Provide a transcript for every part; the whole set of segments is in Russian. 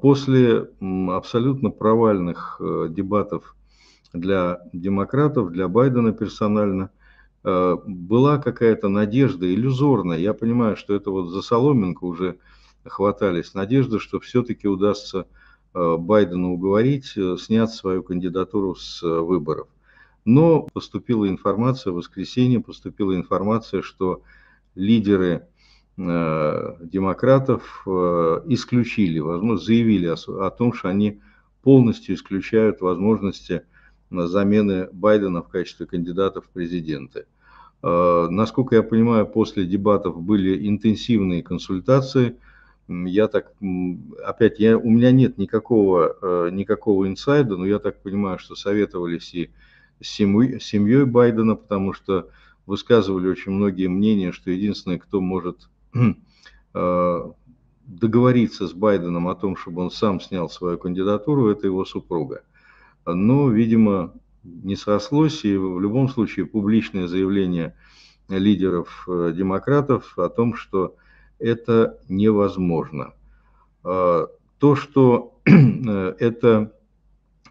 После абсолютно провальных э, дебатов для демократов, для Байдена персонально, э, была какая-то надежда иллюзорная. Я понимаю, что это вот за соломинку уже хватались. Надежда, что все-таки удастся э, Байдена уговорить, снять свою кандидатуру с выборов. Но поступила информация, в воскресенье поступила информация, что лидеры Э, демократов э, исключили, возможно, заявили о, о том, что они полностью исключают возможности э, замены Байдена в качестве кандидата в президенты. Насколько я понимаю, после дебатов были интенсивные консультации. Я так, опять, я, у меня нет никакого, никакого инсайда, но я так понимаю, что советовались и с семьей, Байдена, потому что высказывали очень многие мнения, что единственное, кто может Э, договориться с Байденом о том, чтобы он сам снял свою кандидатуру, это его супруга. Но, видимо, не срослось, и в любом случае публичное заявление лидеров э, демократов о том, что это невозможно. Э, то, что это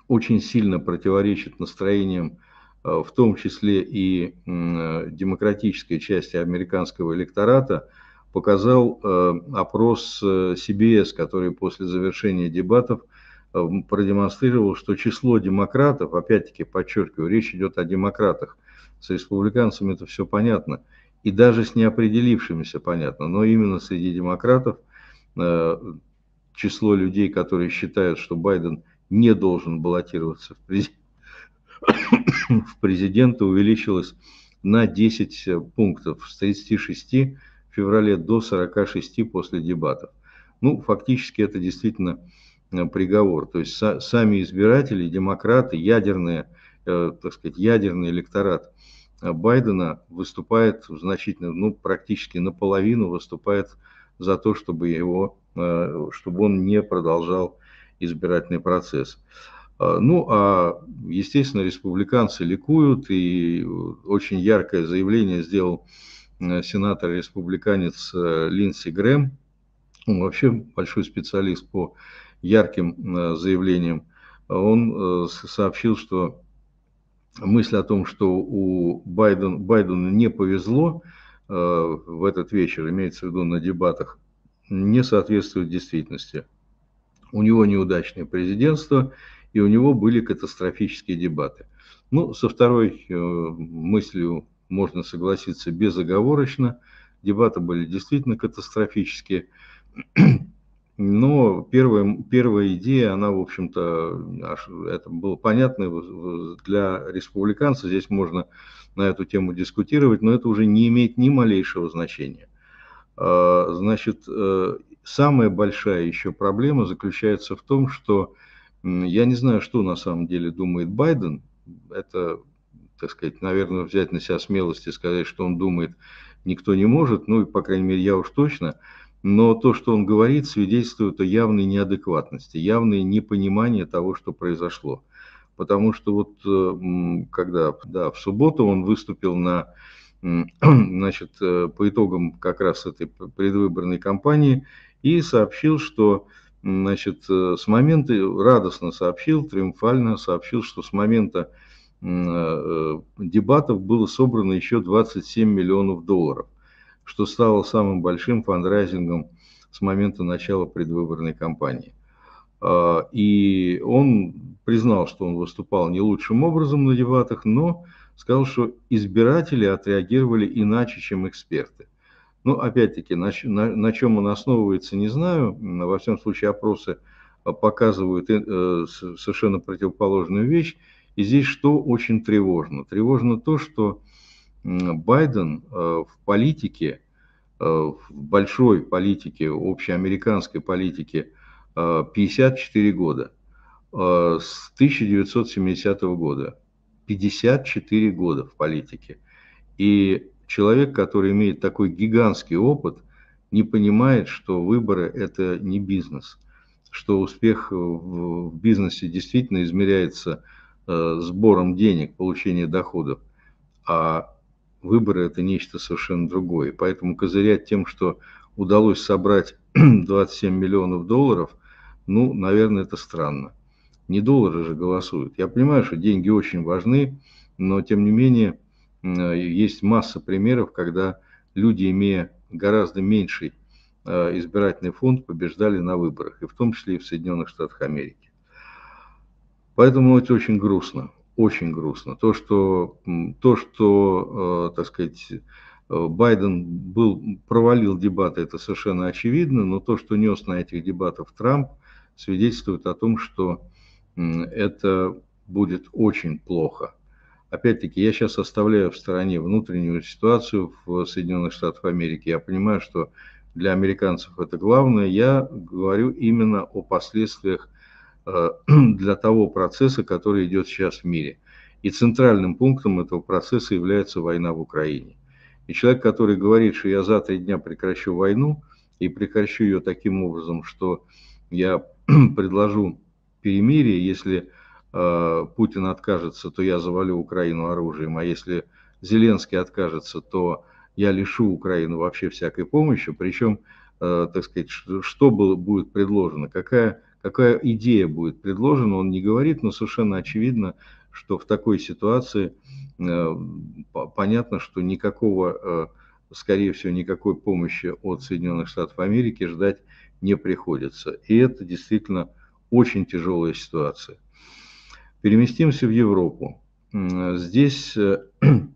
очень сильно противоречит настроениям, в том числе и демократической части американского электората – показал э, опрос э, CBS, который после завершения дебатов э, продемонстрировал, что число демократов, опять-таки подчеркиваю, речь идет о демократах, с республиканцами это все понятно, и даже с неопределившимися понятно, но именно среди демократов число людей, которые считают, что Байден не должен баллотироваться в, през... в президенты, увеличилось на 10 пунктов с 36 феврале до 46 после дебатов. Ну, фактически это действительно э, приговор. То есть сами избиратели, демократы, ядерные, э, так сказать, ядерный электорат э, Байдена выступает значительно, ну, практически наполовину выступает за то, чтобы его, э, чтобы он не продолжал избирательный процесс. Э, ну, а, естественно, республиканцы ликуют, и очень яркое заявление сделал Э, сенатор-республиканец э, Линдси Грэм. Он вообще большой специалист по ярким э, заявлениям. Он сообщил, что мысль о том, что у Байден, Байдена не повезло в этот вечер, имеется в виду на дебатах, не соответствует действительности. У него неудачное президентство, и у него были катастрофические дебаты. Ну, со второй мыслью можно согласиться безоговорочно. Дебаты были действительно катастрофические. Но первая, первая идея, она, в общем-то, это было понятно для республиканца. Здесь можно на эту тему дискутировать, но это уже не имеет ни малейшего значения. А, значит, э, самая большая еще проблема заключается в том, что я не знаю, что на самом деле думает Байден. Это так сказать, наверное, взять на себя смелости и сказать, что он думает, никто не может, ну и, по крайней мере, я уж точно, но то, что он говорит, свидетельствует о явной неадекватности, явное непонимание того, что произошло. Потому что вот э, когда да, в субботу он выступил на, значит, э, по итогам как раз этой предвыборной кампании и сообщил, что значит, э, с момента, радостно сообщил, триумфально сообщил, что с момента Э, э, дебатов было собрано еще 27 миллионов долларов, что стало самым большим фандрайзингом с момента начала предвыборной кампании. А, и он признал, что он выступал не лучшим образом на дебатах, но сказал, что избиратели отреагировали иначе, чем эксперты. Ну, опять-таки, на, на, на чем он основывается, не знаю. Во всем случае, опросы э, показывают совершенно противоположную вещь. И здесь что очень тревожно? Тревожно то, что Байден э, в политике, э, в большой политике, общеамериканской политике 54 э, года, с 1970 года. 54 года в политике. И человек, который имеет такой гигантский опыт, не понимает, что выборы – это не бизнес, что успех в бизнесе действительно измеряется – Э, сбором денег, получением доходов, а выборы – это нечто совершенно другое. Поэтому козырять тем, что удалось собрать 27 миллионов долларов, ну, наверное, это странно. Не доллары же голосуют. Я понимаю, что деньги очень важны, но, тем не менее, э, есть масса примеров, когда люди, имея гораздо меньший э, избирательный фонд, побеждали на выборах, и в том числе и в Соединенных Штатах Америки. Поэтому это очень грустно, очень грустно. То, что, то, что э, так сказать, э, Байден был, провалил дебаты, это совершенно очевидно, но то, что нес на этих дебатах Трамп, свидетельствует о том, что это будет очень плохо. Опять-таки, я сейчас оставляю в стороне внутреннюю ситуацию в Соединенных Штатах Америки. Я понимаю, что для американцев это главное. Я говорю именно о последствиях Э, для того процесса, который идет сейчас в мире. И центральным пунктом этого процесса является война в Украине. И человек, который говорит, что я за три дня прекращу войну, и прекращу ее таким образом, что я предложу перемирие, если э, Путин откажется, то я завалю Украину оружием, а если Зеленский откажется, то я лишу Украину вообще всякой помощи, причем, э, так сказать, что, что было, будет предложено, какая, какая идея будет предложена, он не говорит, но совершенно очевидно, что в такой ситуации э, понятно, что никакого, э, скорее всего, никакой помощи от Соединенных Штатов Америки ждать не приходится. И это действительно очень тяжелая ситуация. Переместимся в Европу. Здесь э,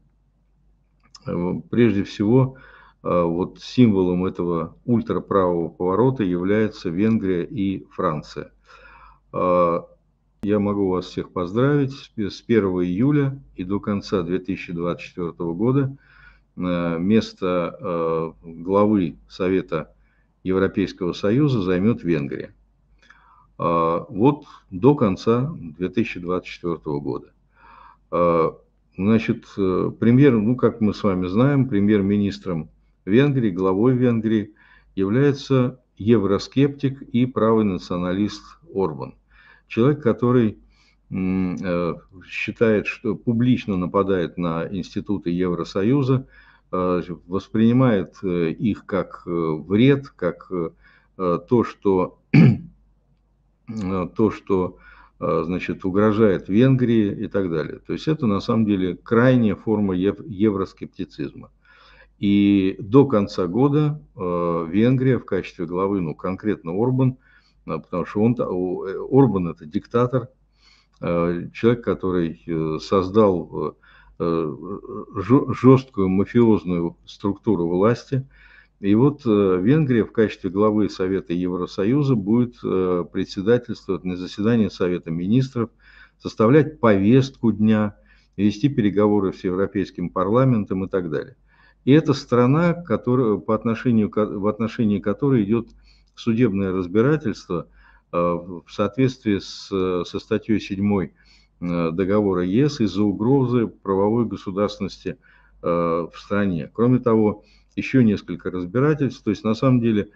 прежде всего Э, вот символом этого ультраправого поворота является Венгрия и Франция. Э, я могу вас всех поздравить. С 1 июля и до конца 2024 года э, место главы Совета Европейского Союза займет Венгрия. Вот до конца 2024 года. Значит, премьер, ну как мы с вами знаем, премьер-министром Венгрии, главой Венгрии, является евроскептик и правый националист Орбан. Человек, который э, считает, что публично нападает на институты Евросоюза, э, воспринимает э, их как вред, как то, что, то, что значит, угрожает Венгрии и так далее. То есть это на самом деле крайняя форма евроскептицизма. И до конца года э, Венгрия в качестве главы, ну конкретно Орбан, э, потому что он, э, Орбан это диктатор, человек, который создал жесткую мафиозную структуру власти. И вот Венгрия в качестве главы Совета Евросоюза будет председательствовать на заседании Совета министров, составлять повестку дня, вести переговоры с Европейским парламентом и так далее. И это страна, которая, по отношению, в отношении которой идет судебное разбирательство э, в соответствии с, со статьей 7 э, договора ЕС из-за угрозы правовой государственности э, в стране. Кроме того, еще несколько разбирательств. То есть, на самом деле,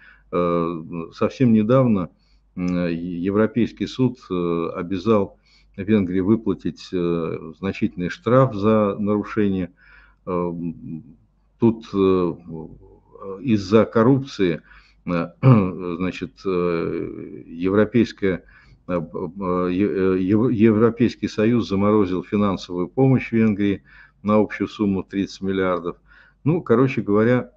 совсем недавно Европейский суд обязал Венгрии выплатить значительный штраф за нарушение Тут э, э, из-за коррупции э, значит, европейская Европейский Союз заморозил финансовую помощь Венгрии на общую сумму 30 миллиардов. Ну, короче говоря,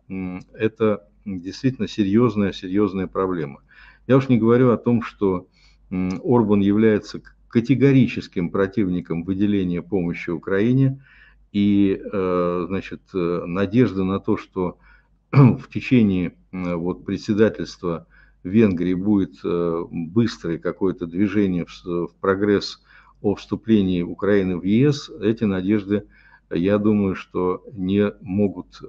это действительно серьезная, серьезная проблема. Я уж не говорю о том, что Орбан является категорическим противником выделения помощи Украине – и, э, значит, э, надежда на то, что в течение э, вот, председательства Венгрии будет быстрое какое-то движение в, в прогресс о вступлении Украины в ЕС, эти надежды, я думаю, что не могут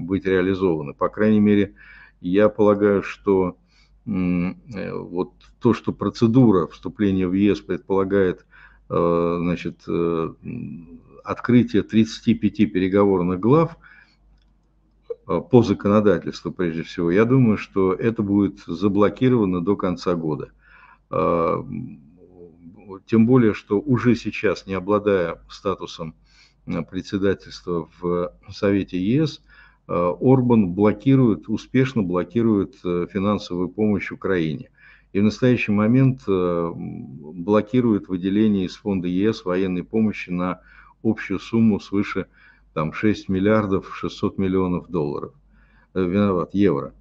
быть реализованы. По крайней мере, я полагаю, что вот то, что процедура вступления в ЕС предполагает значит, открытие 35 переговорных глав э, по законодательству, прежде всего, я думаю, что это будет заблокировано до конца года. Э, тем более, что уже сейчас, не обладая статусом э, председательства в Совете ЕС, Орбан блокирует, успешно блокирует финансовую помощь Украине. И в настоящий момент блокирует выделение из фонда ЕС военной помощи на общую сумму свыше там, 6 миллиардов 600 миллионов долларов, э, виноват, евро.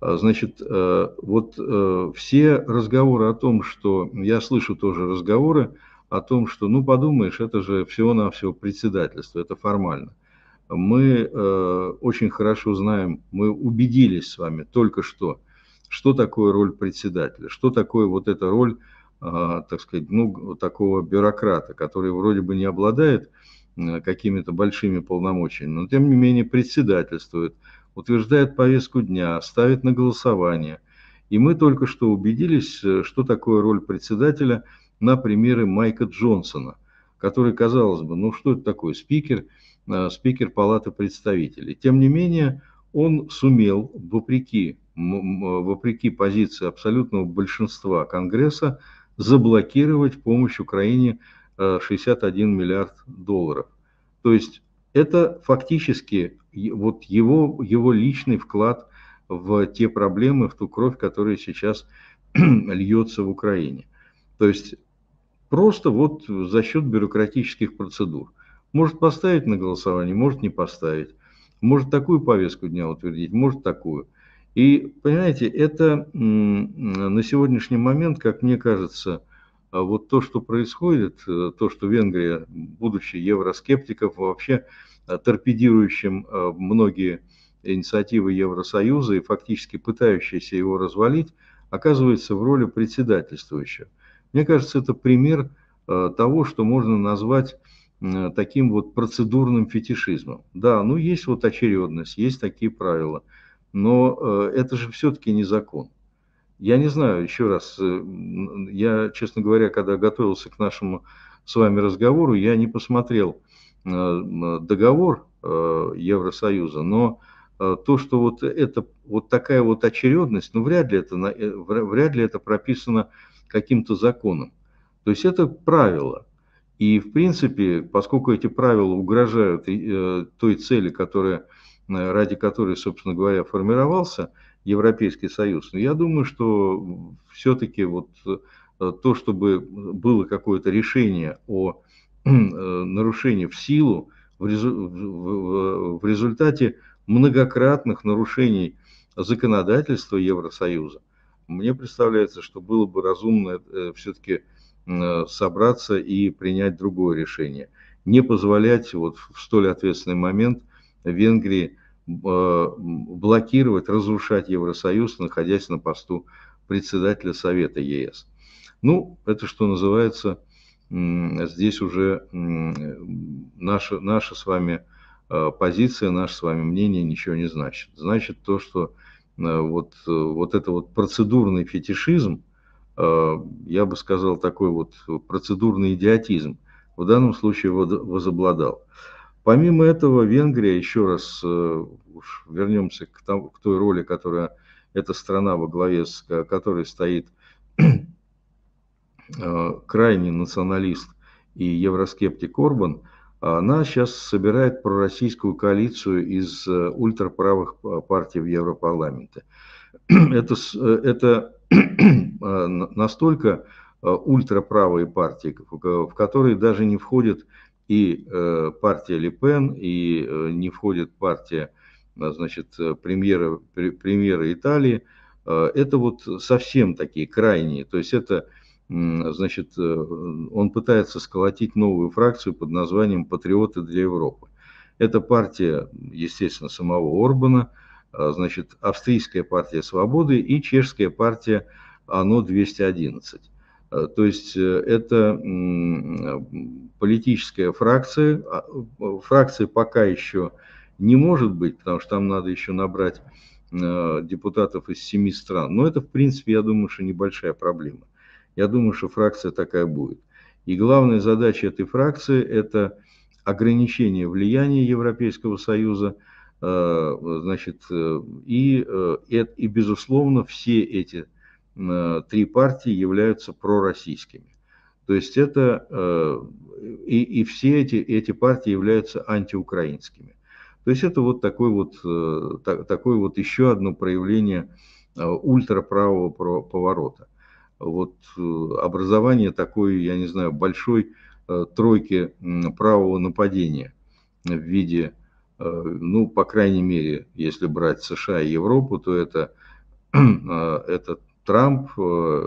А, значит, э, вот э, все разговоры о том, что, я слышу тоже разговоры о том, что, ну, подумаешь, это же всего-навсего председательство, это формально. Мы очень хорошо знаем, мы убедились с вами только что, что такое роль председателя, что такое вот эта роль а, так сказать, ну, такого бюрократа, который вроде бы не обладает э, какими-то большими полномочиями, но тем не менее председательствует, утверждает повестку дня, ставит на голосование. И мы только что убедились, э, что такое роль председателя на примеры Майка Джонсона, который, казалось бы, ну что это такое, спикер, э, спикер Палаты представителей. Тем не менее, он сумел, вопреки, вопреки позиции абсолютного большинства Конгресса, заблокировать помощь Украине 61 э, миллиард долларов. То есть это фактически вот его, его личный вклад в те проблемы, в ту кровь, которая сейчас льется в Украине. То есть просто вот за счет бюрократических процедур. Может поставить на голосование, может не поставить. Может такую повестку дня утвердить, может такую. И, понимаете, это на сегодняшний момент, как мне кажется, а вот то, что происходит, э, то, что Венгрия, будучи евроскептиков, вообще э, торпедирующим э, многие инициативы Евросоюза и фактически пытающиеся его развалить, оказывается в роли председательствующего. Мне кажется, это пример того, что можно назвать таким вот процедурным фетишизмом. Да, ну есть вот очередность, есть такие правила – но э, это же все-таки не закон. Я не знаю, еще раз, э, я, честно говоря, когда готовился к нашему с вами разговору, я не посмотрел э, договор Евросоюза, но то, что вот, это, вот такая вот очередность, ну, вряд ли это, вряд ли это прописано каким-то законом. То есть это правило. И, в принципе, поскольку эти правила угрожают той цели, которая ради которой, собственно говоря, формировался Европейский Союз. Но я думаю, что все-таки вот э, то, чтобы было какое-то решение о э, нарушении в силу, в результате многократных нарушений законодательства Евросоюза, мне представляется, что было бы разумно э, все-таки собраться и принять другое решение. Не позволять вот в столь ответственный момент Венгрии блокировать, разрушать Евросоюз, находясь на посту председателя Совета ЕС. Ну, это что называется, здесь уже наша, наша с вами э, позиция, наше с вами мнение ничего не значит. Значит то, что э, вот, вот это вот процедурный фетишизм, э, я бы сказал, такой вот процедурный идиотизм, в данном случае возобладал. Помимо этого, Венгрия, еще раз э, вернемся к, тому, к той роли, которая эта страна во главе с которой стоит э, крайний националист и евроскептик Орбан, она сейчас собирает пророссийскую коалицию из э, ультраправых партий в Европарламенте. Это, это настолько ультраправые партии, в которые даже не входят и э, партия Лепен, и э, не входит партия э, значит, премьера, премьера Италии. Это вот совсем такие крайние. То есть это, значит, он пытается сколотить новую фракцию под названием «Патриоты для Европы». Это партия, естественно, самого Орбана, значит, Австрийская партия свободы и Чешская партия «Оно-211». Э, то есть э, это политическая фракция. А, э, фракции пока еще не может быть, потому что там надо еще набрать депутатов из семи стран. Но это, в принципе, я думаю, что небольшая проблема. Я думаю, что фракция такая будет. И главная задача этой фракции – это ограничение влияния Европейского Союза, значит, и, и, и, безусловно, все эти Э, три партии являются пророссийскими. То есть это э, и, и все эти, эти партии являются антиукраинскими. То есть это вот такой вот, э, так, такое вот еще одно проявление ультраправого поворота. Вот образование такой, я не знаю, большой тройки правого нападения в виде, ну, по крайней мере, если брать США и Европу, то это, это Трамп, э,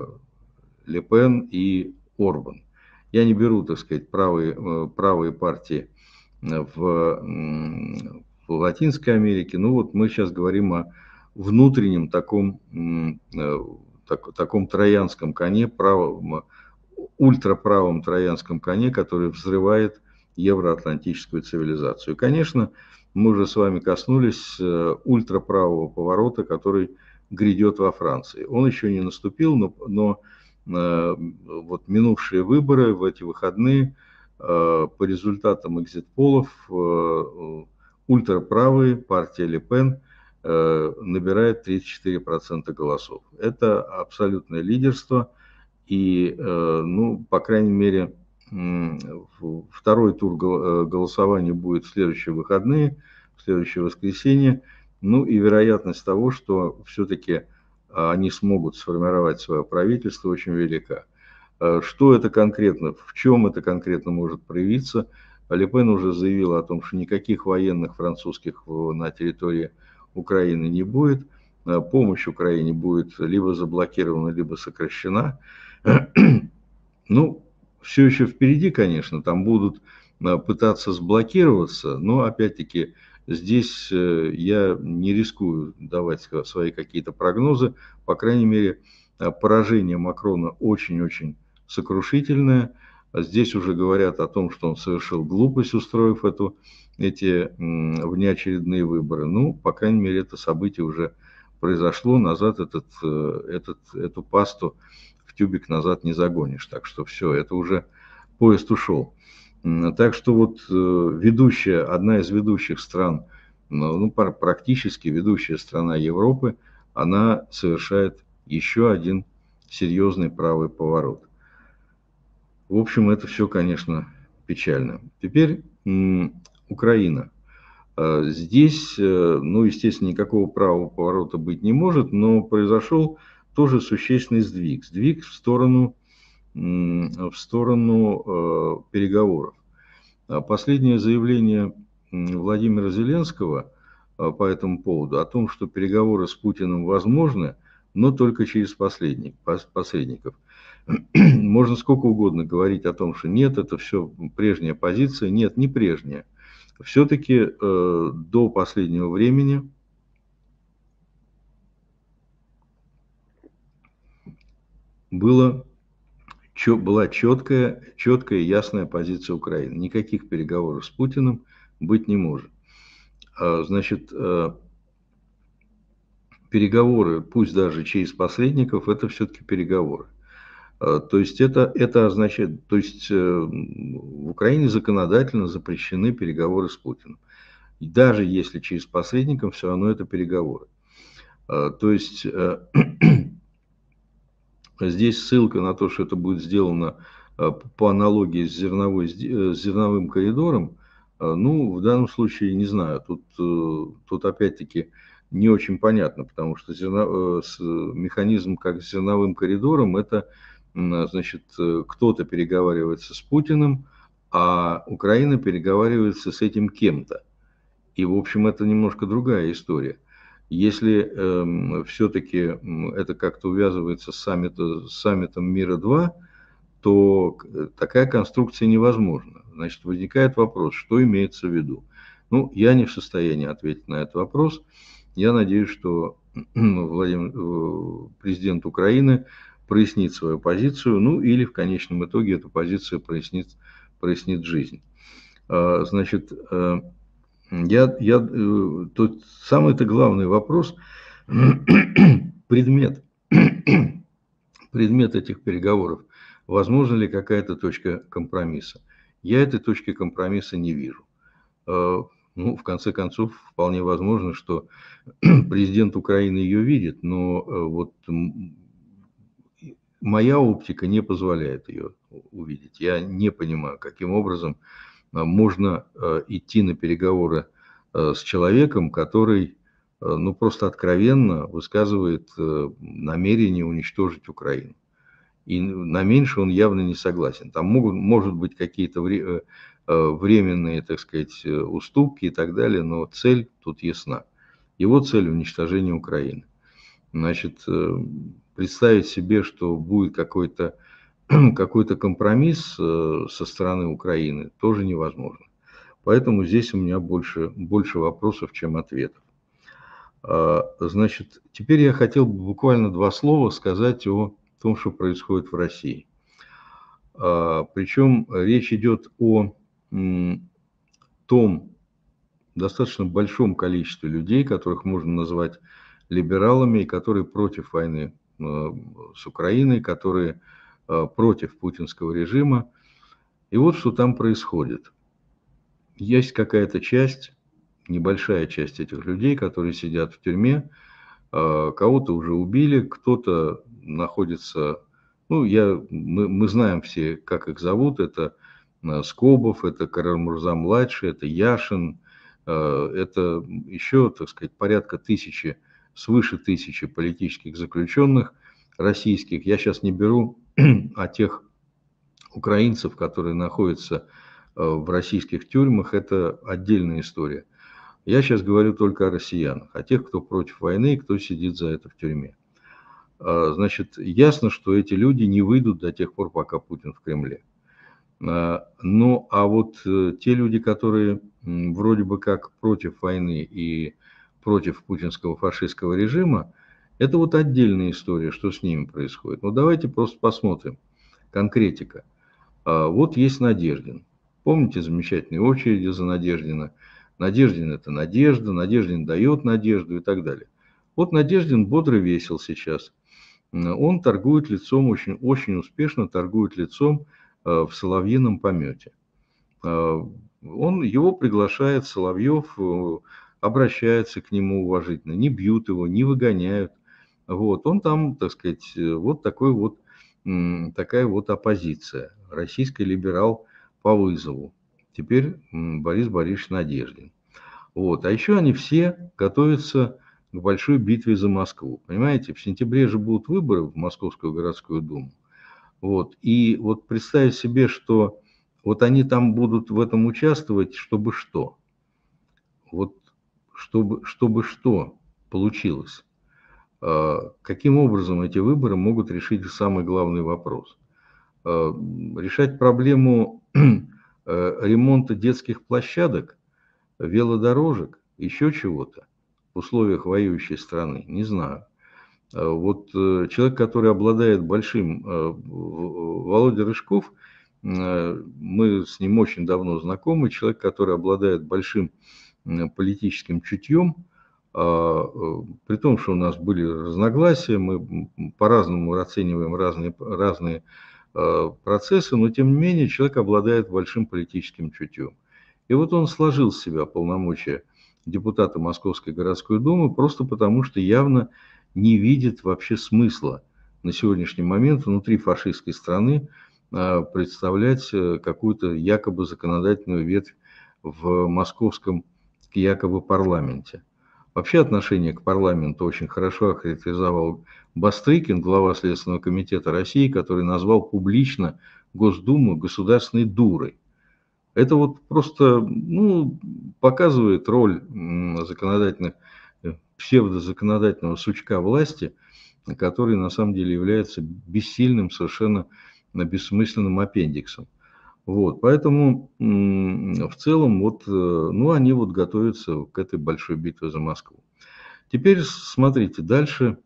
Ле Пен и Орбан. Я не беру, так сказать, правые, э, правые партии э, в, в Латинской Америке. Ну вот мы сейчас говорим о внутреннем таком, так, таком троянском коне, правом, ультраправом троянском коне, который взрывает евроатлантическую цивилизацию. И, конечно, мы уже с вами коснулись ультраправого поворота, который грядет во Франции. Он еще не наступил, но, но э, вот минувшие выборы в эти выходные э, по результатам экзитполов э, э ультраправые партия Ле Пен э, набирает 34% голосов. Это абсолютное лидерство. И, э, ну, по крайней мере, второй тур э, голосования будет в следующие выходные, в следующее воскресенье. Ну и вероятность того, что все-таки а, они смогут сформировать свое правительство, очень велика. А, что это конкретно, в чем это конкретно может проявиться? Лепен уже заявила о том, что никаких военных французских на территории Украины не будет. А, помощь Украине будет либо заблокирована, либо сокращена. Ну, все еще впереди, конечно, там будут пытаться сблокироваться, но опять-таки Здесь э, я не рискую давать свои какие-то прогнозы. По крайней мере, э, поражение Макрона очень-очень сокрушительное. Здесь уже говорят о том, что он совершил глупость, устроив эту, эти внеочередные выборы. Ну, по крайней мере, это событие уже произошло. Назад этот, э, этот, эту пасту в тюбик назад не загонишь. Так что все, это уже поезд ушел. Так что вот э, ведущая, одна из ведущих стран, ну, ну практически ведущая страна Европы, она совершает еще один серьезный правый поворот. В общем, это все, конечно, печально. Теперь Украина. Э, здесь, э, ну, естественно, никакого правого поворота быть не может, но произошел тоже существенный сдвиг. Сдвиг в сторону, в сторону переговоров. А последнее заявление Владимира Зеленского а, по этому поводу, о том, что переговоры с Путиным возможны, но только через посредник, посредников. Можно сколько угодно говорить о том, что нет, это все прежняя позиция. Нет, не прежняя. Все-таки э, до последнего времени было была четкая, четкая и ясная позиция Украины. Никаких переговоров с Путиным быть не может. А, значит, э, переговоры, пусть даже через посредников, это все-таки переговоры. А, то есть это, это означает, то есть э, в Украине законодательно запрещены переговоры с Путиным. И даже если через посредников, все равно это переговоры. А, то есть э, а здесь ссылка на то, что это будет сделано э, по аналогии с, зерновой, с э, зерновым коридором, э, ну, в данном случае, не знаю, тут, тут опять-таки не очень понятно, потому что зерно, механизм как с зерновым коридором, это, значит, кто-то переговаривается с Путиным, а Украина переговаривается с этим кем-то. И, в общем, это немножко другая история. Если э, эм, все-таки это как-то увязывается с, саммит, с саммитом Мира-2, то э, такая конструкция невозможна. Значит, возникает вопрос, что имеется в виду? Ну, я не в состоянии ответить на этот вопрос. Я надеюсь, что ну, Владимир, э, президент Украины прояснит свою позицию, ну или в конечном итоге эта позиция прояснит, прояснит жизнь. А, значит, э, я, я, э, тот самый-то главный вопрос, предмет, предмет этих переговоров. Возможно ли какая-то точка компромисса? Я этой точки компромисса не вижу. Э, ну, в конце концов, вполне возможно, что президент Украины ее видит, но э, вот моя оптика не позволяет ее увидеть. Я не понимаю, каким образом Э, можно э, идти на переговоры э, с человеком, который ну, просто откровенно высказывает намерение уничтожить Украину. И на меньше он явно не согласен. Там могут, может быть какие-то вре, временные, так сказать, уступки и так далее, но цель тут ясна. Его цель – уничтожение Украины. Значит, представить себе, что будет какой-то какой-то компромисс э, со стороны Украины тоже невозможно. Поэтому здесь у меня больше, больше вопросов, чем ответов. А, значит, теперь я хотел бы буквально два слова сказать о том, что происходит в России. А, причем речь идет о том достаточно большом количестве людей, которых можно назвать либералами, и которые против войны э, с Украиной, которые Э, против путинского режима. И вот что там происходит. Есть какая-то часть, небольшая часть этих людей, которые сидят в тюрьме, э, кого-то уже убили, кто-то находится, ну, я, мы, мы знаем все, как их зовут, это э, Скобов, это Карамурза-младший, это Яшин, это еще, так сказать, порядка тысячи, свыше тысячи политических заключенных российских. Я сейчас не беру о тех украинцев, которые находятся э, в российских тюрьмах, это отдельная история. Я сейчас говорю только о россиянах, о тех, кто против войны и кто сидит за это в тюрьме. А, значит, ясно, что эти люди не выйдут до тех пор, пока Путин в Кремле. А, ну, а вот э, те люди, которые вроде бы как против войны и против путинского фашистского режима, это вот отдельная история, что с ними происходит. Но ну, давайте просто посмотрим. Конкретика. А, вот есть Надеждин. Помните замечательные очереди за Надеждина? Надеждин – это надежда, Надеждин дает надежду и так далее. Вот Надеждин бодро весел сейчас. Он торгует лицом, очень, очень успешно торгует лицом а, в соловьином помете. А, он, его приглашает Соловьев, э, обращается к нему уважительно, не бьют его, не выгоняют – вот, он там, так сказать, э, вот такой вот, такая вот оппозиция. Российский либерал по вызову. Теперь Борис Борисович Надеждин. Вот. А еще они все готовятся к большой битве за Москву. Понимаете, в сентябре же будут выборы в Московскую городскую думу. Вот. И вот представить себе, что вот они там будут в этом участвовать, чтобы что? Вот чтобы, чтобы что получилось? Э, каким образом эти выборы могут решить самый главный вопрос. Э, решать проблему э, ремонта детских площадок, велодорожек, еще чего-то в условиях воюющей страны, не знаю. Вот человек, который обладает большим, Володя Рыжков, мы с ним очень давно знакомы, человек, который обладает большим политическим чутьем, а, э, при том, что у нас были разногласия, мы по-разному оцениваем разные, разные э, процессы, но тем не менее человек обладает большим политическим чутьем. И вот он сложил с себя полномочия депутата Московской городской думы просто потому, что явно не видит вообще смысла на сегодняшний момент внутри фашистской страны э, представлять какую-то якобы законодательную ветвь в московском якобы парламенте. Вообще отношение к парламенту очень хорошо охарактеризовал Бастрыкин, глава Следственного комитета России, который назвал публично Госдуму государственной дурой. Это вот просто ну, показывает роль законодательных, э, псевдозаконодательного сучка власти, который на самом деле является бессильным, совершенно бессмысленным аппендиксом. Вот, поэтому в целом вот, э, ну, они вот готовятся к этой большой битве за Москву. Теперь смотрите, дальше,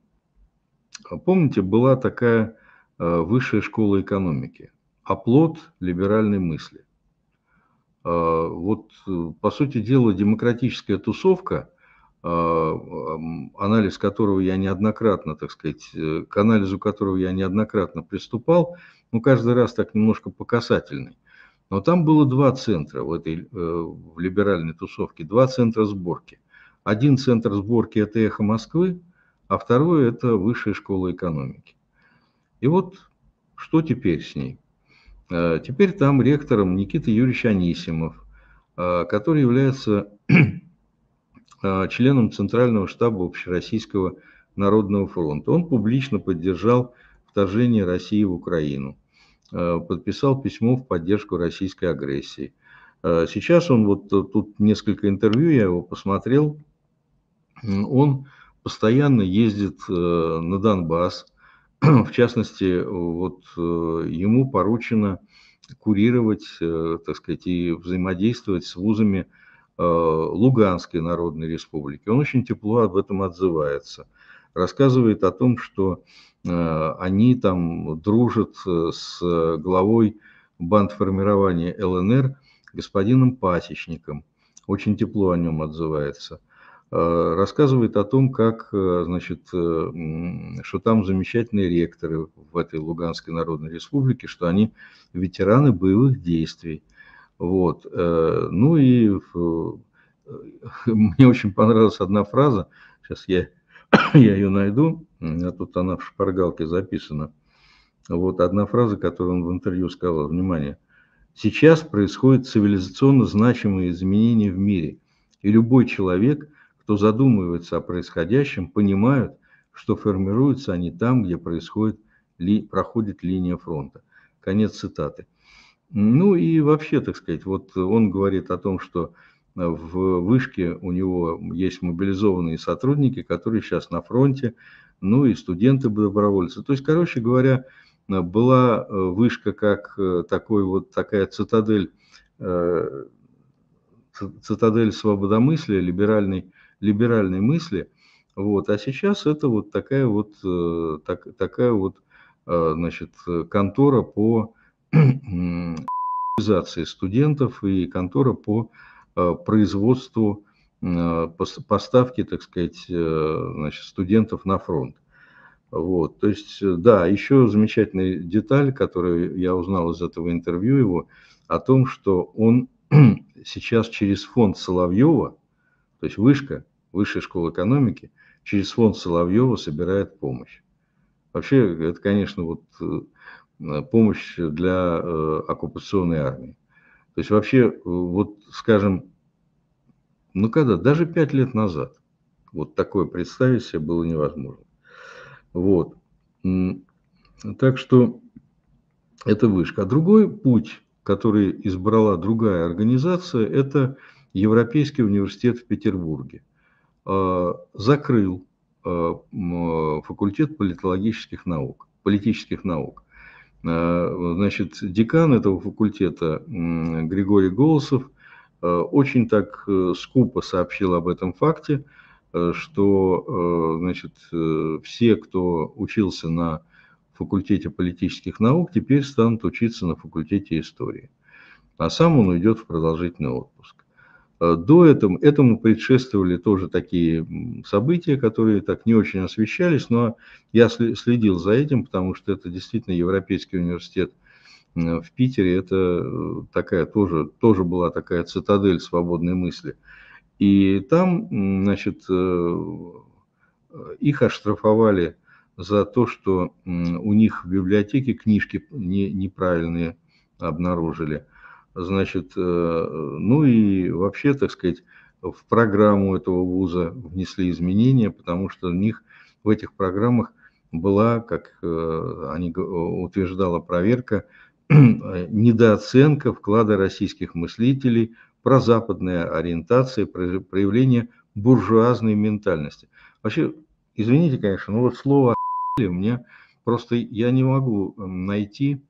а помните, была такая э, высшая школа экономики, оплот либеральной мысли. А, вот, э, по сути дела, демократическая тусовка, а, анализ которого я неоднократно, так сказать, к анализу которого я неоднократно приступал, ну, каждый раз так немножко показательный – но там было два центра в этой э, в либеральной тусовке, два центра сборки. Один центр сборки – это «Эхо Москвы», а второй – это Высшая школа экономики. И вот что теперь с ней? Э, теперь там ректором Никита Юрьевич Анисимов, э, который является членом Центрального штаба Общероссийского народного фронта. Он публично поддержал вторжение России в Украину – Э, подписал письмо в поддержку российской агрессии. Э, сейчас он, вот тут несколько интервью, я его посмотрел, он постоянно ездит э, на Донбасс, в частности, вот ему поручено курировать, так сказать, и взаимодействовать с вузами Луганской Народной Республики. Он очень тепло об этом отзывается. Рассказывает о том, что Э, они там дружат э, с главой бандформирования ЛНР господином Пасечником. Очень тепло о нем отзывается. Э, рассказывает о том, как, значит, что там замечательные ректоры в этой Луганской Народной Республике, что они ветераны боевых действий. Вот. Ну и мне очень понравилась одна фраза, сейчас я я ее найду, а тут она в шпаргалке записана. Вот одна фраза, которую он в интервью сказал, внимание. Сейчас происходят цивилизационно значимые изменения в мире, и любой человек, кто задумывается о происходящем, понимает, что формируются они там, где происходит, ли, проходит линия фронта. Конец цитаты. Ну и вообще, так сказать, вот он говорит о том, что в вышке у него есть мобилизованные сотрудники, которые сейчас на фронте, ну и студенты-добровольцы. То есть, короче говоря, была э, вышка как э, такой вот такая цитадель, э, цитадель свободомыслия, либеральной, либеральной мысли. Вот. А сейчас это вот такая вот, так, такая вот значит, контора по организации студентов и контора по Э, производству э, поставки, так сказать, э, значит, студентов на фронт. Вот, то есть, да, еще замечательная деталь, которую я узнал из этого интервью его, о том, что он сейчас через фонд Соловьева, то есть вышка, высшая школа экономики, через фонд Соловьева собирает помощь. Вообще, это, конечно, вот помощь для оккупационной армии. То есть вообще, э, вот скажем, ну когда, даже пять лет назад, вот такое представить себе было невозможно. Вот. Так что это вышка. А другой путь, который избрала другая организация, это Европейский университет в Петербурге. А, закрыл а, э, факультет политологических наук, политических наук. А, значит, декан этого факультета Григорий Голосов а, очень так э, скупо сообщил об этом факте, э, что э, значит, все, кто учился на факультете политических наук, теперь станут учиться на факультете истории. А сам он уйдет в продолжительный отпуск. А до этого, этому предшествовали тоже такие события, которые так не очень освещались, но я следил за этим, потому что это действительно Европейский университет в Питере, это э, такая тоже, тоже была такая цитадель свободной мысли. И там, значит, э, их оштрафовали за то, что у них в библиотеке книжки неправильные обнаружили – Значит, э, ну и вообще, так сказать, в программу этого вуза внесли изменения, потому что у них в этих программах была, как э, они э, утверждала проверка, недооценка вклада российских мыслителей, прозападная ориентация, проявление буржуазной ментальности. Вообще, извините, конечно, но вот слово мне просто я не могу найти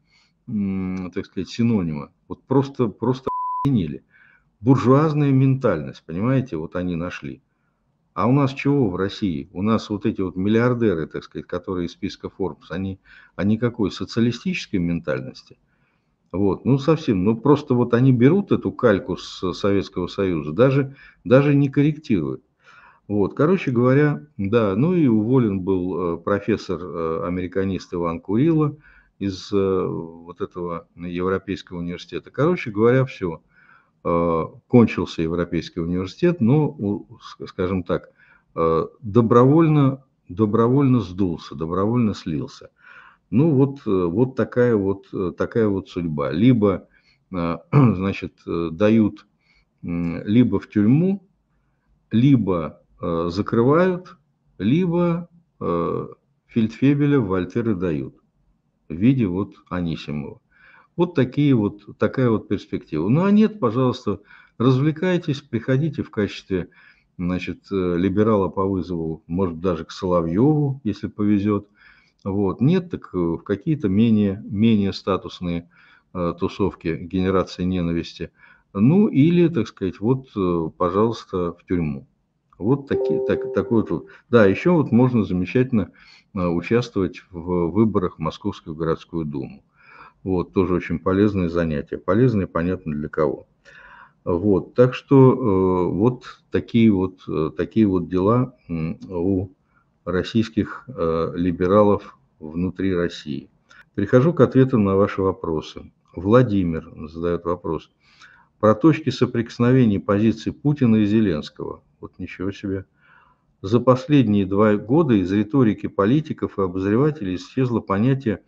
так сказать, синонима Вот просто, просто охренели. Буржуазная ментальность, понимаете, вот они нашли. А у нас чего в России? У нас вот эти вот миллиардеры, так сказать, которые из списка Forbes, они, они какой? Социалистической ментальности? Вот, ну совсем, ну просто вот они берут эту кальку с Советского Союза, даже, даже не корректируют. Вот, короче говоря, да, ну и уволен был э, профессор-американист э, Иван Курила, из э, вот этого Европейского университета. Короче говоря, все. Э, кончился Европейский университет, но, скажем так, э, добровольно, добровольно сдулся, добровольно слился. Ну вот, вот, такая, вот такая вот судьба. Либо, значит, дают либо в тюрьму, либо закрывают, либо фельдфебеля в Вольтеры дают в виде вот Анисимова. Вот такие вот, такая вот перспектива. Ну а нет, пожалуйста, развлекайтесь, приходите в качестве значит, э, либерала по вызову, может, даже к Соловьеву, если повезет. Вот. Нет, так э, в какие-то менее, менее статусные э, тусовки генерации ненависти. Ну или, так сказать, вот, пожалуйста, в тюрьму. Вот такие, так, такой вот. Да, еще вот можно замечательно а, участвовать в выборах в Московскую городскую думу. Вот, тоже очень полезное занятие. Полезное, понятно, для кого. Вот, так что э, вот такие вот, э, такие вот дела у российских э, либералов внутри России. Прихожу к ответам на ваши вопросы. Владимир задает вопрос. Про точки соприкосновения позиций Путина и Зеленского – вот ничего себе. За последние два года из риторики политиков и обозревателей исчезло понятие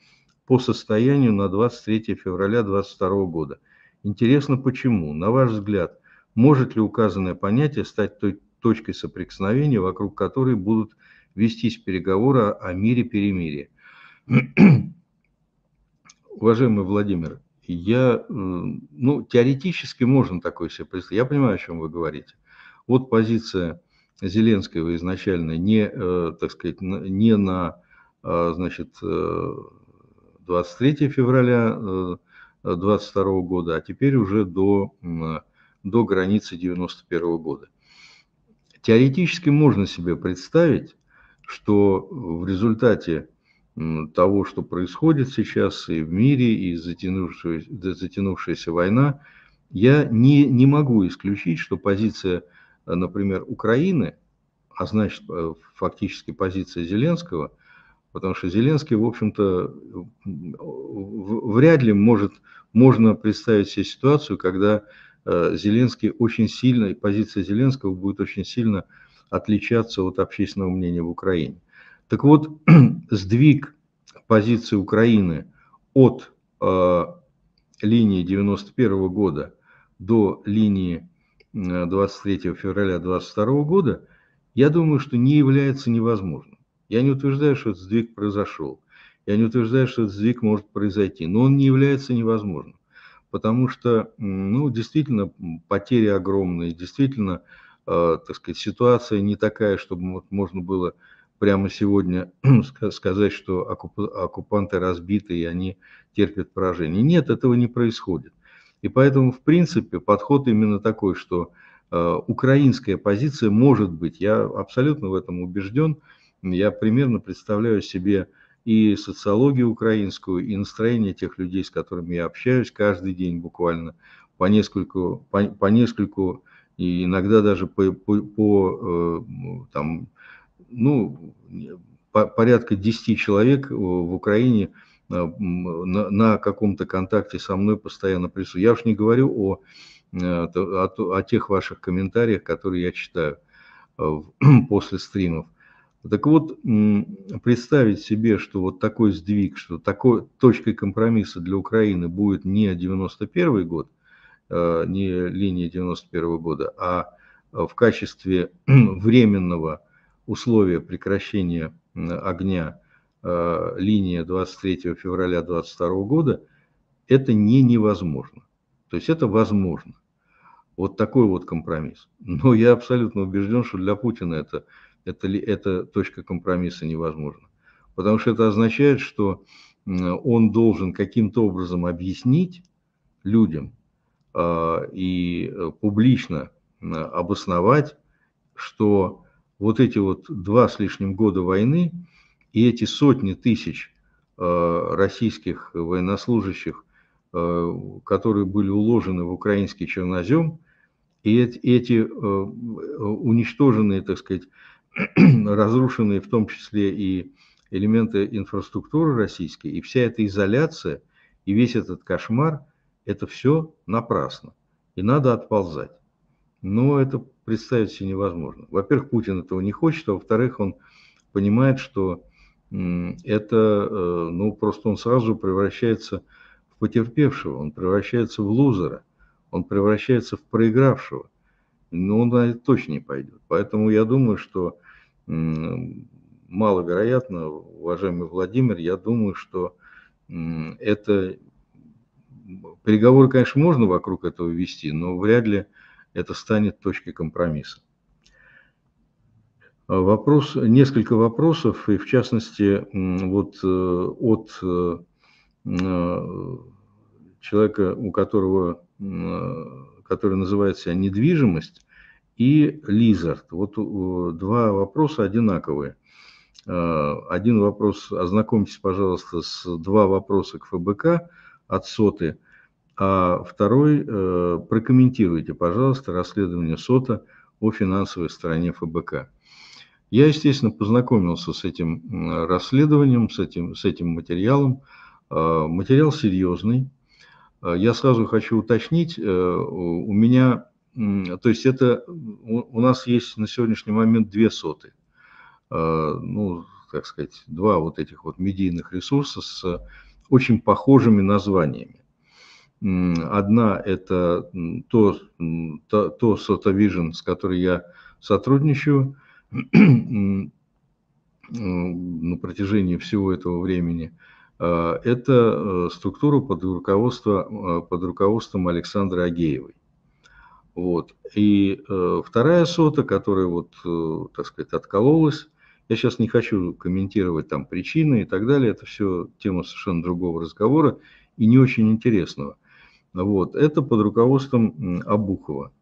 по состоянию на 23 февраля 2022 года. Интересно, почему? На ваш взгляд, может ли указанное понятие стать той точкой соприкосновения, вокруг которой будут вестись переговоры о мире-перемирии? Уважаемый Владимир, я, э, ну, теоретически можно такое себе представить. Я понимаю, о чем вы говорите. Вот позиция Зеленского изначально не, э, так сказать, не на э, значит, 23 э, февраля 2022 года, а теперь уже до, до границы 1991 года. Теоретически можно себе представить, что в результате того, что происходит сейчас и в мире, и затянувшаяся, затянувшаяся война, я не, не могу исключить, что позиция Э, например, Украины, а значит, э, фактически позиция Зеленского, потому что Зеленский, в общем-то, вряд ли может, можно представить себе ситуацию, когда э, Зеленский очень сильно, и позиция Зеленского будет очень сильно отличаться от общественного мнения в Украине. Так вот, сдвиг позиции Украины от э, линии 91 года до линии 23 э, февраля 2022 года, я думаю, что не является невозможным. Я не утверждаю, что этот сдвиг произошел. Я не утверждаю, что этот сдвиг может произойти, но он не является невозможным. Потому что, ну, действительно, потери огромные, действительно, э, так сказать, ситуация не такая, чтобы вот можно было прямо сегодня сказать, что оккупанты разбиты и они терпят поражение. Нет, этого не происходит. И поэтому, в принципе, подход именно такой, что э, украинская позиция может быть, я абсолютно в этом убежден, я примерно представляю себе и социологию украинскую, и настроение тех людей, с которыми я общаюсь каждый день буквально, по нескольку, по, по нескольку и иногда даже по, по, по э, там, ну, по, порядка 10 человек э, в Украине – Э, на, на каком-то контакте со мной постоянно присутствует. Я уж не говорю о, э, о, о тех ваших комментариях, которые я читаю э, после стримов. Так вот, представить себе, что вот такой сдвиг, что такой точкой компромисса для Украины будет не 91 год, не линия 91 года, а в качестве временного условия прекращения огня Э, линия 23 февраля 2022 года, это не невозможно. То есть это возможно. Вот такой вот компромисс. Но я абсолютно убежден, что для Путина это, это, это точка компромисса невозможна. Потому что это означает, что он должен каким-то образом объяснить людям а, и э, публично обосновать, что вот эти вот два с лишним года войны – и эти сотни тысяч э, российских военнослужащих, э, которые были уложены в украинский чернозем, и эти э, уничтоженные, так сказать, разрушенные в том числе и элементы инфраструктуры российской, и вся эта изоляция, и весь этот кошмар, это все напрасно. И надо отползать. Но это представить себе невозможно. Во-первых, Путин этого не хочет, а во-вторых, он понимает, что это, э, ну, просто он сразу превращается в потерпевшего, он превращается в лузера, он превращается в проигравшего. Но он на это точно не пойдет. Поэтому я думаю, что маловероятно, уважаемый Владимир, я думаю, что это переговоры, конечно, можно вокруг этого вести, но вряд ли это станет точкой компромисса. Вопрос, несколько вопросов, и в частности, вот э, от э, э, человека, у которого, который называет себя недвижимость, и Лизард. Вот два вопроса одинаковые. Один вопрос, ознакомьтесь, пожалуйста, с два вопроса к ФБК от Соты, а второй, прокомментируйте, пожалуйста, расследование Сота о финансовой стороне ФБК. Я, естественно, познакомился с этим расследованием, с этим, с этим материалом. А, материал серьезный. А, я сразу хочу уточнить, э, у меня, то есть это, у нас есть на сегодняшний момент две соты. А, ну, как сказать, два вот этих вот медийных ресурса с очень похожими названиями. Одна – это то, то, то Sotavision, с которой я сотрудничаю – на протяжении всего этого времени, э, это э, структура под, руководство, э, под руководством Александра Агеевой. Вот. И вторая сота, которая, вот, так сказать, откололась, я сейчас не хочу комментировать там причины и так далее, это все тема совершенно другого разговора и не очень интересного. Вот. Это под руководством Абухова.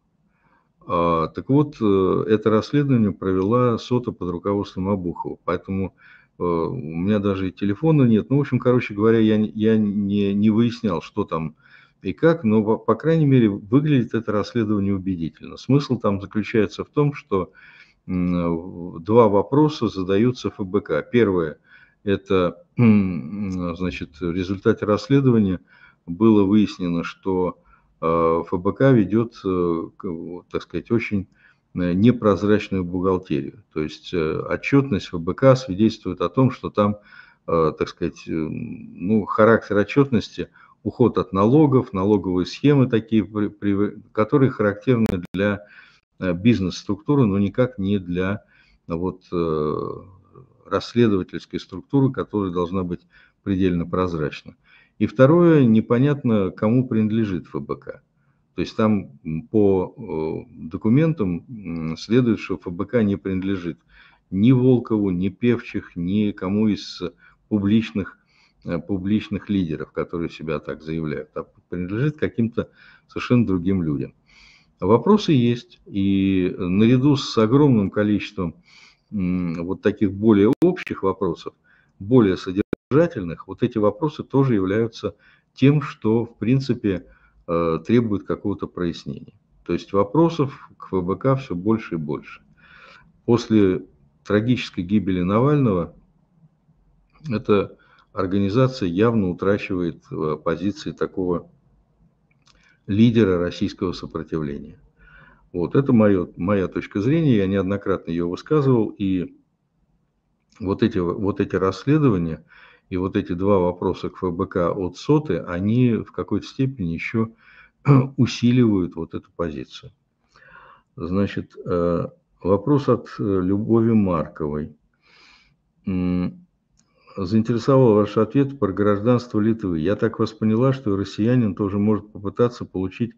А, так вот, э, это расследование провела СОТА под руководством Обухова, поэтому э, у меня даже и телефона нет. Ну, в общем, короче говоря, я, я не, не выяснял, что там и как, но, по, по крайней мере, выглядит это расследование убедительно. Смысл там заключается в том, что два вопроса задаются ФБК. Первое – это, значит, в результате расследования было выяснено, что Э, ФБК ведет, э, так сказать, очень э, непрозрачную бухгалтерию. То есть отчетность ФБК свидетельствует о том, что там, так сказать, ну, характер отчетности уход от налогов, налоговые схемы такие, которые характерны для бизнес-структуры, но никак не для вот, расследовательской структуры, которая должна быть предельно прозрачна. И второе, непонятно, кому принадлежит ФБК. То есть там по э, документам следует, что ФБК не принадлежит ни Волкову, ни Певчих, ни кому из публичных, э, публичных лидеров, которые себя так заявляют, а принадлежит каким-то совершенно другим людям. Вопросы есть, и наряду с огромным количеством вот таких более общих вопросов, более содержательных, содержательных, вот эти вопросы тоже являются тем, что, в принципе, э, требует какого-то прояснения. То есть вопросов к ФБК все больше и больше. После трагической гибели Навального эта организация явно утрачивает э, позиции такого лидера российского сопротивления. Вот это мое, моя точка зрения, я неоднократно ее высказывал, и вот эти, вот эти расследования – и вот эти два вопроса к ФБК от СОТы, они в какой-то степени еще усиливают вот эту позицию. Значит, э, вопрос от э, Любови Марковой. Заинтересовал ваш ответ про гражданство Литвы. Я так вас поняла, что россиянин тоже может попытаться получить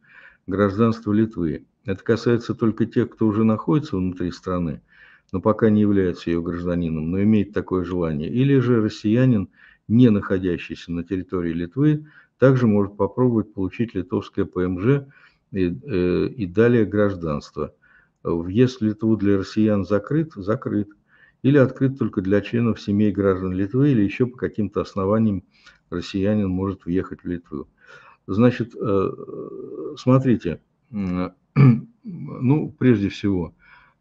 гражданство Литвы. Это касается только тех, кто уже находится внутри страны – но пока не является ее гражданином, но имеет такое желание, или же россиянин, не находящийся на территории Литвы, также может попробовать получить литовское ПМЖ и, э, и далее гражданство. Въезд в Литву для россиян закрыт? Закрыт. Или открыт только для членов семей граждан Литвы, или еще по каким-то основаниям россиянин может въехать в Литву. Значит, э, смотрите, ну, прежде всего,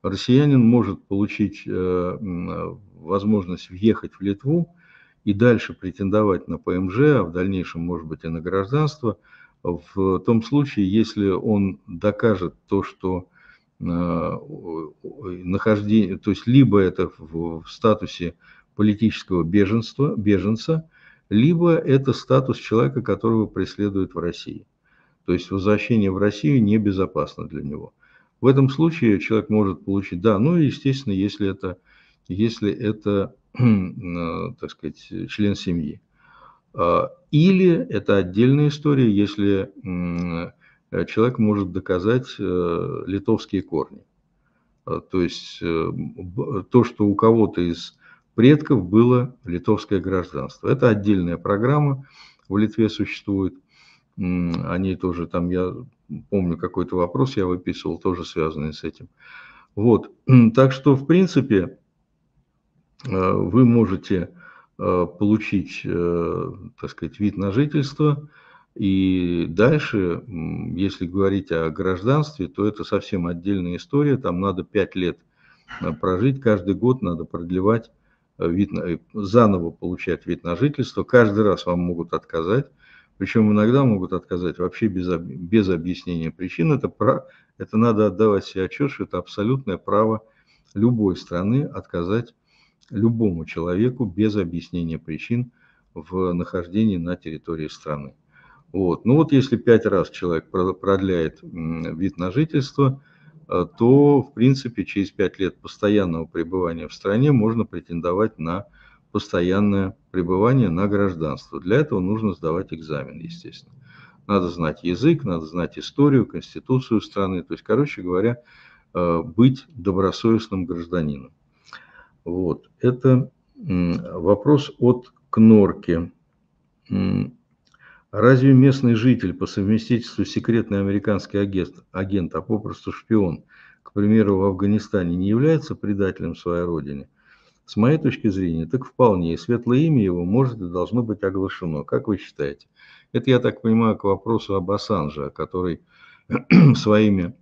россиянин может получить э, э, возможность въехать в Литву и дальше претендовать на ПМЖ, а в дальнейшем, может быть, и на гражданство, в том случае, если он докажет то, что э, нахождение, то есть либо это в статусе политического беженства, беженца, либо это статус человека, которого преследуют в России. То есть возвращение в Россию небезопасно для него. В этом случае человек может получить, да, ну и, естественно, если это, если это э, так сказать, член семьи. А, или это отдельная история, если э, человек может доказать э, литовские корни. А, то есть то, что у кого-то из предков было литовское гражданство. Это отдельная программа в Литве существует. Они тоже там, я помню, какой-то вопрос я выписывал, тоже связанный с этим. Вот, так что, в принципе, э, вы можете э, получить, э, так сказать, вид на жительство, и дальше, если говорить о гражданстве, то это совсем отдельная история, там надо 5 лет прожить, каждый год надо продлевать вид, на, заново получать вид на жительство, каждый раз вам могут отказать, причем иногда могут отказать вообще без, без объяснения причин. Это, про, это надо отдавать себе отчет, что это абсолютное право любой страны отказать любому человеку без объяснения причин в нахождении на территории страны. Вот. Ну вот если пять раз человек продляет вид на жительство, э, то, в принципе, через пять лет постоянного пребывания в стране можно претендовать на постоянное пребывание на гражданство. Для этого нужно сдавать экзамен, естественно. Надо знать язык, надо знать историю, конституцию страны. То есть, короче говоря, э, быть добросовестным гражданином. Вот. Это вопрос от Кнорки. Разве местный житель по совместительству секретный американский агент, агент а попросту шпион, к примеру, в Афганистане, не является предателем своей родины? С моей точки зрения, так вполне. И светлое имя его может и должно быть оглашено. Как вы считаете? Это, я так понимаю, к вопросу об Ассанже, который своими,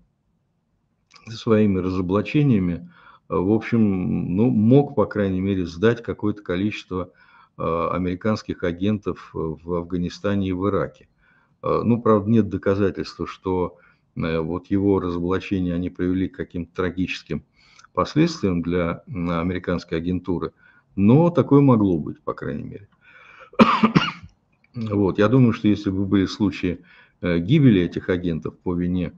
своими разоблачениями, э, в общем, ну, мог, по крайней мере, сдать какое-то количество э, американских агентов э, в Афганистане и в Ираке. Ну, правда, нет доказательств что вот его разоблачения, они привели к каким-то трагическим последствиям для американской агентуры, но такое могло быть, по крайней мере. Вот, я думаю, что если бы были случаи э, гибели этих агентов по вине,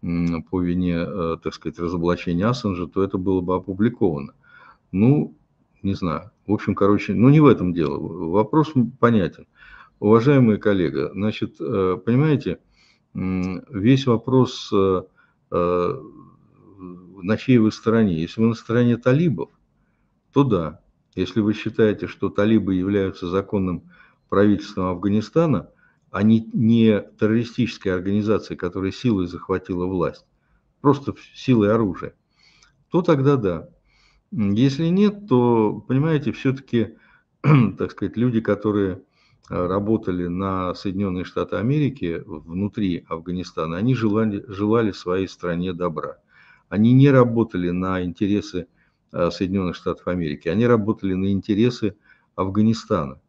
по вине, э, так сказать, разоблачения Ассанжа, то это было бы опубликовано. Ну, не знаю. В общем, короче, ну не в этом дело. Вопрос понятен. уважаемые коллега, значит, э, понимаете, весь вопрос на чьей вы стороне? Если вы на стороне талибов, то да. Если вы считаете, что талибы являются законным правительством Афганистана, а не, не террористической организацией, которая силой захватила власть, просто силой оружия, то тогда да. Если нет, то, понимаете, все-таки, так сказать, люди, которые э, работали на Соединенные Штаты Америки внутри Афганистана, они желали, желали своей стране добра. Они не работали на интересы э, Соединенных Штатов Америки, они работали на интересы Афганистана,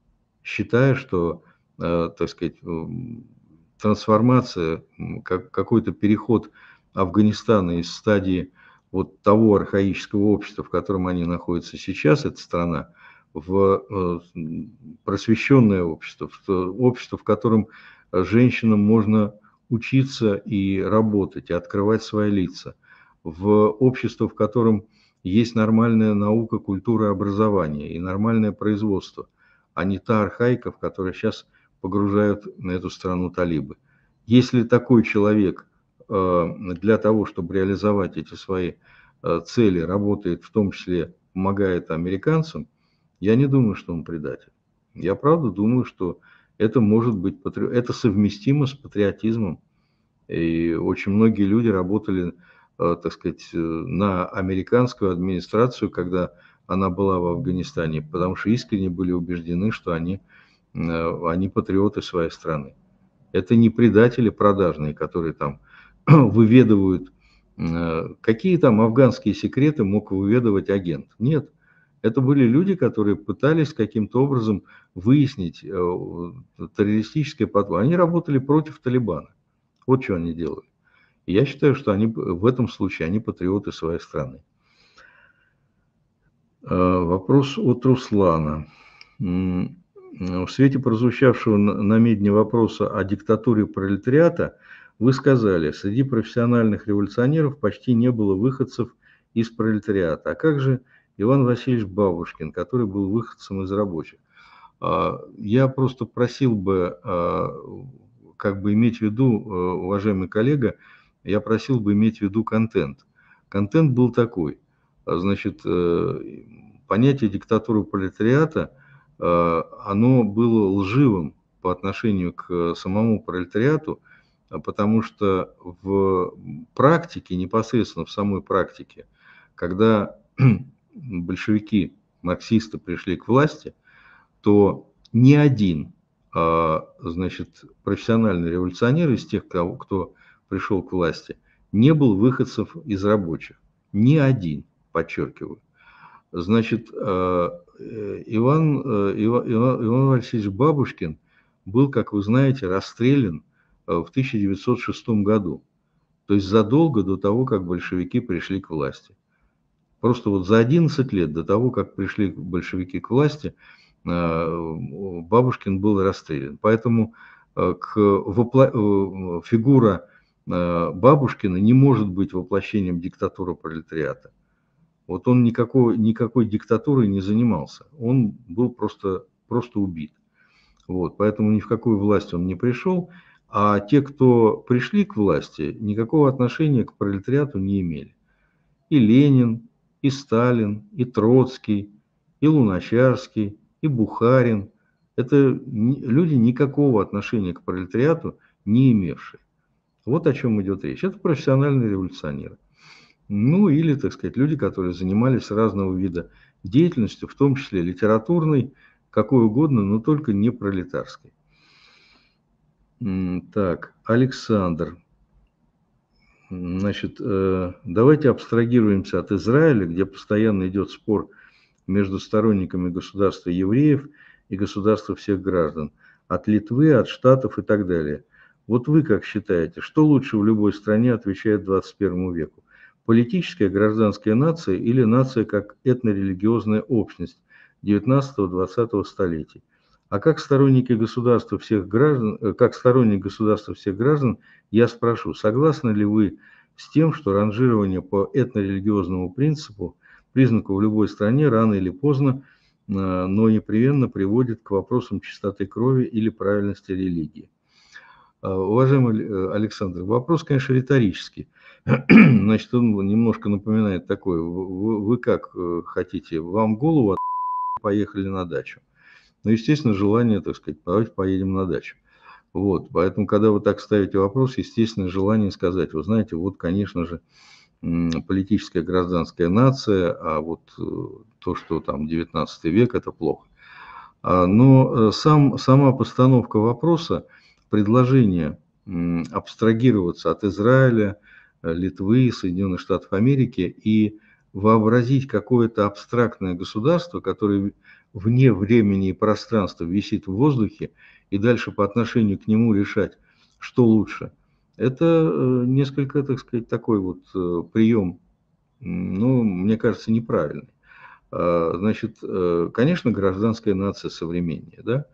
считая, что, э, так сказать, трансформация, какой-то переход Афганистана из стадии вот того архаического общества, в котором они находятся сейчас, эта страна, в э, просвещенное общество, в общество, в котором женщинам можно учиться и работать, и открывать свои лица в общество, в котором есть нормальная наука, культура, образование и нормальное производство, а не та архаика, в которой сейчас погружают на эту страну талибы. Если такой человек э, для того, чтобы реализовать эти свои э, цели, работает в том числе, помогает американцам, я не думаю, что он предатель. Я правда думаю, что это может быть патри... это совместимо с патриотизмом. И очень многие люди работали Э, так сказать, э, на американскую администрацию, когда она была в Афганистане, потому что искренне были убеждены, что они, э, они патриоты своей страны. Это не предатели продажные, которые там выведывают, какие там афганские секреты мог выведывать агент. Нет, это были люди, которые пытались каким-то образом выяснить террористическое потом. Они работали против Талибана. Вот что они делали. Я считаю, что они в этом случае они патриоты своей страны. А, вопрос от Руслана. В свете прозвучавшего на медне вопроса о диктатуре пролетариата, вы сказали, среди профессиональных революционеров почти не было выходцев из пролетариата. А как же Иван Васильевич Бабушкин, который был выходцем из рабочих? А, я просто просил бы а, как бы иметь в виду, уважаемый коллега, я просил бы иметь в виду контент. Контент был такой. А, значит, э, понятие диктатуры пролетариата, э, оно было лживым по отношению к самому пролетариату, а, потому что в практике, непосредственно в самой практике, когда большевики, марксисты пришли к власти, то ни один а, значит, профессиональный революционер из тех, кто пришел к власти, не был выходцев из рабочих. Ни один, подчеркиваю. Значит, э, э, Иван, э, Иван, Иван Васильевич Бабушкин был, как вы знаете, расстрелян в 1906 году. То есть задолго до того, как большевики пришли к власти. Просто вот за 11 лет до того, как пришли большевики к власти, Бабушкин был расстрелян. Поэтому к вопло... фигура Э, бабушкина не может быть воплощением диктатуры пролетариата. Вот он никакой, никакой диктатурой не занимался. Он был просто, просто убит. Вот, поэтому ни в какую власть он не пришел. А те, кто пришли к власти, никакого отношения к пролетариату не имели. И Ленин, и Сталин, и Троцкий, и Луначарский, и Бухарин. Это люди никакого отношения к пролетариату не имевшие. Вот о чем идет речь. Это профессиональные революционеры. Ну или, так сказать, люди, которые занимались разного вида деятельностью, в том числе литературной, какой угодно, но только не пролетарской. Так, Александр. Значит, э, давайте абстрагируемся от Израиля, где постоянно идет спор между сторонниками государства евреев и государства всех граждан, от Литвы, от Штатов и так далее – вот вы как считаете, что лучше в любой стране отвечает 21 веку? Политическая гражданская нация или нация как этно-религиозная общность 19-20 столетий? А как сторонники государства всех граждан, э, как сторонник государства всех граждан, я спрошу, согласны ли вы с тем, что ранжирование по этно-религиозному принципу, признаку в любой стране, рано или поздно, э, но непременно приводит к вопросам чистоты крови или правильности религии? А, уважаемый э, Александр, вопрос, конечно, риторический. Значит, он немножко напоминает такой. Вы, вы как э, хотите? Вам голову от поехали на дачу. Ну, естественно, желание, так сказать, давайте поедем на дачу. Вот, поэтому, когда вы так ставите вопрос, естественно, желание сказать, вы знаете, вот, конечно же, политическая гражданская нация, а вот э, то, что там 19 век, это плохо. А, но сам, сама постановка вопроса – предложение абстрагироваться от Израиля, э, Литвы, Соединенных Штатов Америки и вообразить какое-то абстрактное государство, которое вне времени и пространства висит в воздухе, и дальше по отношению к нему решать, что лучше. Это э, несколько, так сказать, такой вот э, прием, ну, мне кажется, неправильный. А, значит, конечно, гражданская нация современнее, да,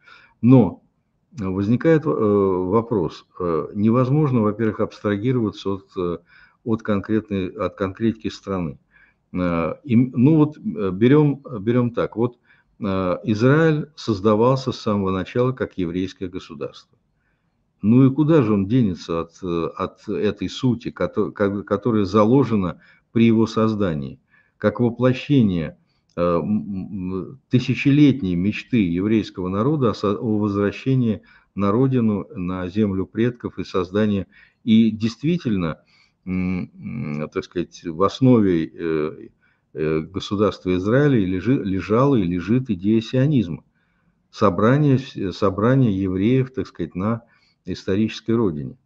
но возникает э, вопрос. Э, невозможно, во-первых, абстрагироваться от, э, от, конкретной, от конкретики страны. И, ну вот берем, берем так, вот Израиль создавался с самого начала как еврейское государство. Ну и куда же он денется от, от этой сути, которая, которая заложена при его создании, как воплощение Э, тысячелетней мечты еврейского народа о возвращении на родину, на землю предков и создании. И действительно, так сказать, в основе э, э, государства Израиля лежала и лежит идея сионизма. Собрание, собрание евреев, так сказать, на исторической родине.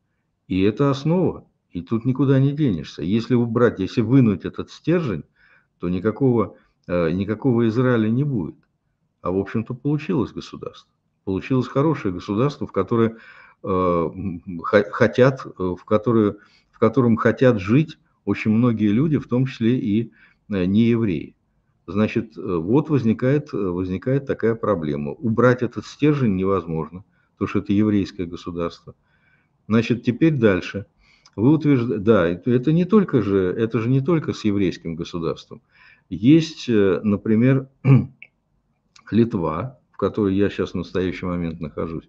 И это основа, и тут никуда не денешься. Если убрать, если вынуть этот стержень, то никакого Э, никакого Израиля не будет. А, в общем-то, получилось государство. Получилось хорошее государство, в которое э, хотят, э, в, которое, в котором хотят жить очень многие люди, в том числе и не евреи. Значит, вот возникает, возникает такая проблема. Убрать этот стержень невозможно, потому что это еврейское государство. Значит, теперь дальше. Вы утверждаете, да, это не только же, это же не только с еврейским государством. Есть, э, например, Литва, в которой я сейчас в настоящий момент нахожусь.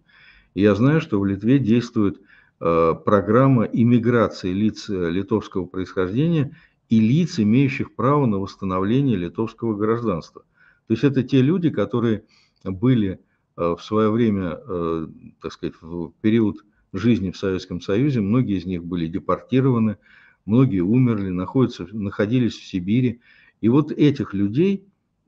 я знаю, что в Литве действует э, программа иммиграции лиц э, литовского происхождения и лиц, имеющих право на восстановление литовского гражданства. То есть это те люди, которые были в свое время, так сказать, в период жизни в Советском Союзе, многие из них были депортированы, многие умерли, находятся, находились в Сибири. И вот этих людей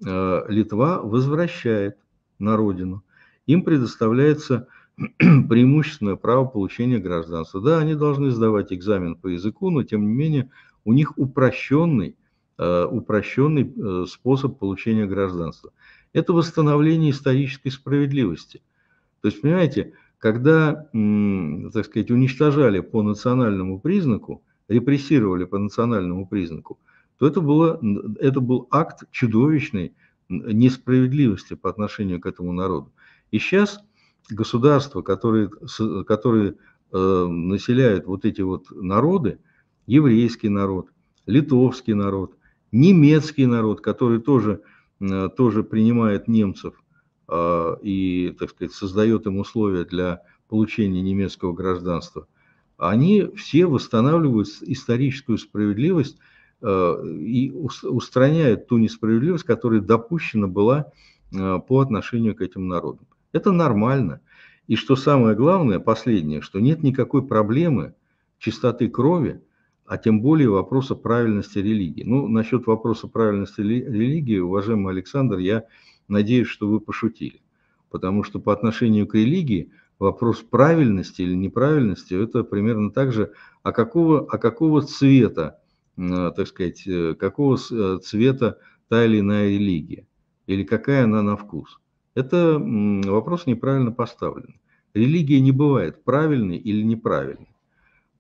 э, Литва возвращает на родину. Им предоставляется преимущественное право получения гражданства. Да, они должны сдавать экзамен по языку, но тем не менее у них упрощенный, э, упрощенный э, способ получения гражданства. Это восстановление исторической справедливости. То есть, понимаете, когда, так сказать, уничтожали по национальному признаку, репрессировали по национальному признаку – то это, было, это был акт чудовищной несправедливости по отношению к этому народу. И сейчас государства, которые, которые э, населяют вот эти вот народы, еврейский народ, литовский народ, немецкий народ, который тоже, э, тоже принимает немцев э, и, так сказать, создает им условия для получения немецкого гражданства, они все восстанавливают историческую справедливость и устраняет ту несправедливость, которая допущена была э, по отношению к этим народам. Это нормально. И что самое главное, последнее, что нет никакой проблемы чистоты крови, а тем более вопроса правильности религии. Ну, насчет вопроса правильности религии, уважаемый Александр, я надеюсь, что вы пошутили. Потому что по отношению к религии вопрос правильности или неправильности – это примерно так же, а какого, а какого цвета Э, так сказать, э, какого э, цвета та или иная религия, или какая она на вкус. Это вопрос неправильно поставлен. Религия не бывает правильной или неправильной.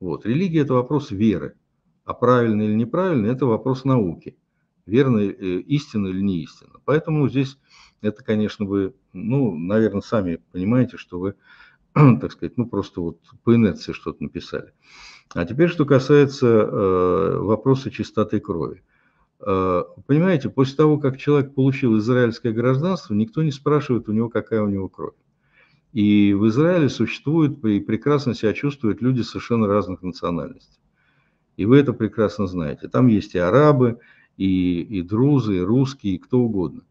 Вот. Религия – это вопрос веры, а правильно или неправильно – это вопрос науки. Верно, истина или не истина. Поэтому здесь это, конечно, вы, ну, наверное, сами понимаете, что вы, так сказать, ну, просто вот по инерции что-то написали. А теперь, что касается э, вопроса чистоты крови. Э, понимаете, после того, как человек получил израильское гражданство, никто не спрашивает у него, какая у него кровь. И в Израиле существуют и прекрасно себя чувствуют люди совершенно разных национальностей. И вы это прекрасно знаете. Там есть и арабы, и, и друзы, и русские, и кто угодно.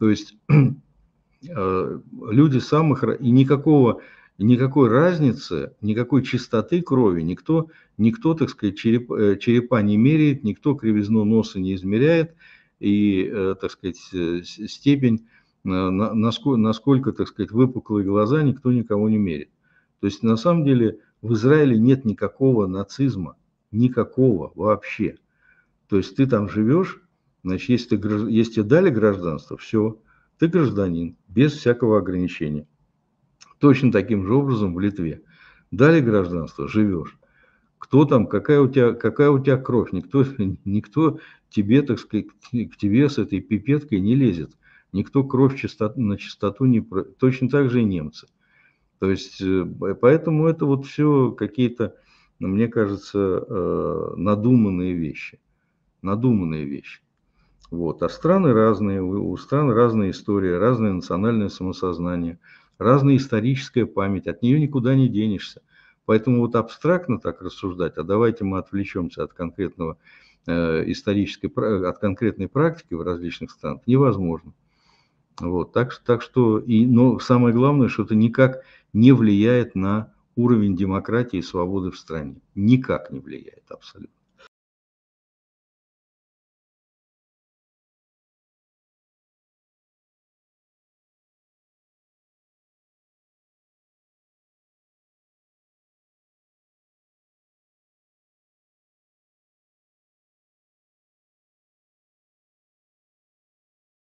То есть э, люди самых... И никакого никакой разницы, никакой чистоты крови, никто, никто так сказать, череп, э, черепа не меряет, никто кривизну носа не измеряет, и, э, так сказать, э, степень, насколько, насколько, так сказать, выпуклые глаза никто никого не мерит. То есть, на самом деле, в Израиле нет никакого нацизма, никакого вообще. То есть, ты там живешь, значит, если, ты, если тебе дали гражданство, все, ты гражданин, без всякого ограничения точно таким же образом в Литве. Дали гражданство, живешь. Кто там, какая у тебя, какая у тебя кровь, никто, никто тебе, так сказать, к тебе с этой пипеткой не лезет. Никто кровь чистоту, на чистоту не... Точно так же и немцы. То есть, э, поэтому это вот все какие-то, мне кажется, э, надуманные вещи. Надуманные вещи. Вот. А страны разные, у стран разная история, разное национальное самосознание – разная историческая память, от нее никуда не денешься. Поэтому вот абстрактно так рассуждать, а давайте мы отвлечемся от конкретного э, исторической, от конкретной практики в различных странах, невозможно. Вот, так, так что, и, но самое главное, что это никак не влияет на уровень демократии и свободы в стране. Никак не влияет абсолютно.